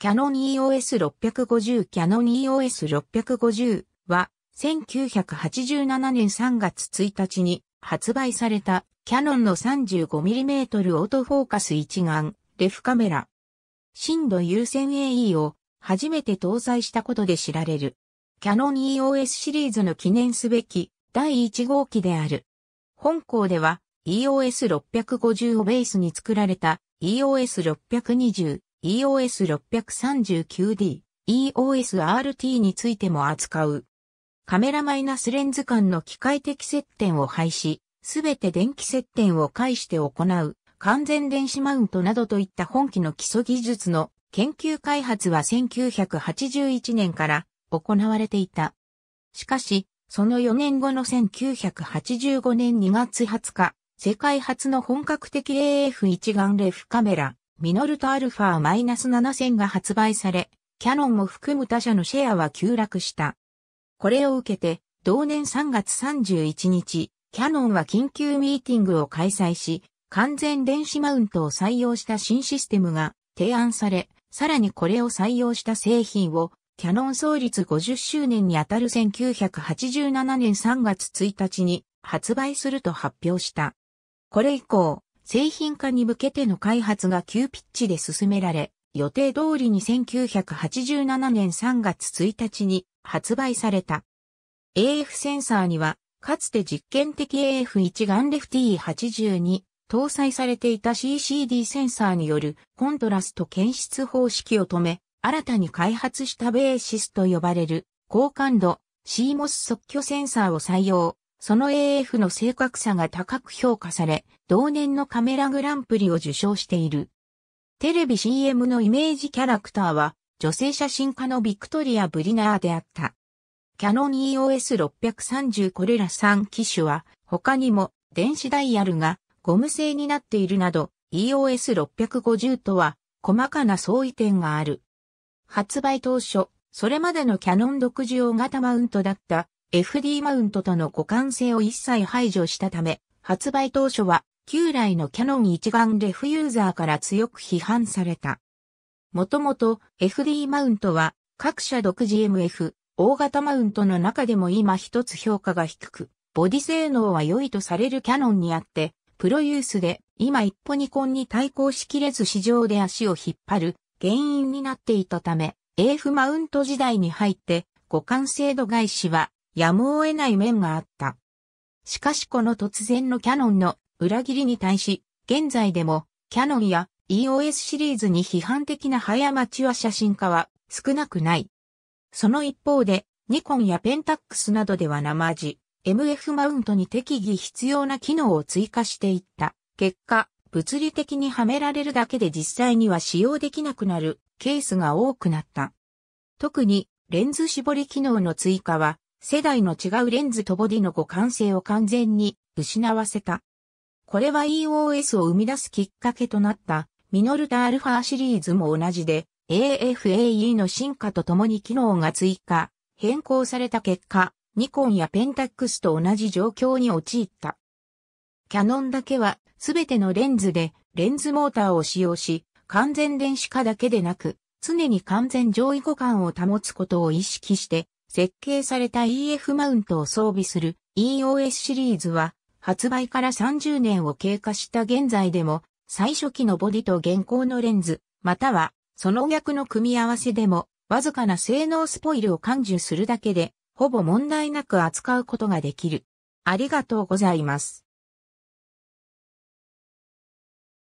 キャノン EOS650 キャノン EOS650 は1987年3月1日に発売されたキャノンの 35mm オートフォーカス一眼レフカメラ。深度優先 AE を初めて搭載したことで知られる。キャノン EOS シリーズの記念すべき第1号機である。本校では EOS650 をベースに作られた EOS620 EOS639D、EOS-RT についても扱う。カメラマイナスレンズ間の機械的接点を廃止、すべて電気接点を介して行う、完全電子マウントなどといった本機の基礎技術の研究開発は1981年から行われていた。しかし、その4年後の1985年2月20日、世界初の本格的 AF 一眼レフカメラ、ミノルタアルファ -7000 が発売され、キャノンも含む他社のシェアは急落した。これを受けて、同年3月31日、キャノンは緊急ミーティングを開催し、完全電子マウントを採用した新システムが提案され、さらにこれを採用した製品をキャノン創立50周年にあたる1987年3月1日に発売すると発表した。これ以降、製品化に向けての開発が急ピッチで進められ、予定通りに1987年3月1日に発売された。AF センサーには、かつて実験的 AF1 眼レフ T82 搭載されていた CCD センサーによるコントラスト検出方式を止め、新たに開発したベーシスと呼ばれる高感度 CMOS 即挙センサーを採用。その AF の正確さが高く評価され、同年のカメラグランプリを受賞している。テレビ CM のイメージキャラクターは、女性写真家のビクトリア・ブリナーであった。キャノン EOS630 これら3機種は、他にも電子ダイヤルがゴム製になっているなど、EOS650 とは細かな相違点がある。発売当初、それまでのキャノン独自用型マウントだった FD マウントとの互換性を一切排除したため、発売当初は旧来のキャノン一眼レフユーザーから強く批判された。もともと FD マウントは各社独自 m f 大型マウントの中でも今一つ評価が低く、ボディ性能は良いとされるキャノンにあって、プロユースで今一歩ニコンに対抗しきれず市場で足を引っ張る原因になっていたため、AF マウント時代に入って互換性度外視はやむを得ない面があった。しかしこの突然のキャノンの裏切りに対し、現在でもキャノンや EOS シリーズに批判的な早イアマチュア写真家は少なくない。その一方で、ニコンやペンタックスなどでは生まじ、MF マウントに適宜必要な機能を追加していった。結果、物理的にはめられるだけで実際には使用できなくなるケースが多くなった。特にレンズ絞り機能の追加は世代の違うレンズとボディの互換性を完全に失わせた。これは EOS を生み出すきっかけとなったミノルタアルファシリーズも同じで AFAE の進化とともに機能が追加、変更された結果、ニコンやペンタックスと同じ状況に陥った。キャノンだけはすべてのレンズでレンズモーターを使用し、完全電子化だけでなく、常に完全上位互換を保つことを意識して、設計された EF マウントを装備する EOS シリーズは発売から30年を経過した現在でも最初期のボディと現行のレンズ、またはその逆の組み合わせでもわずかな性能スポイルを感受するだけでほぼ問題なく扱うことができる。ありがとうございます。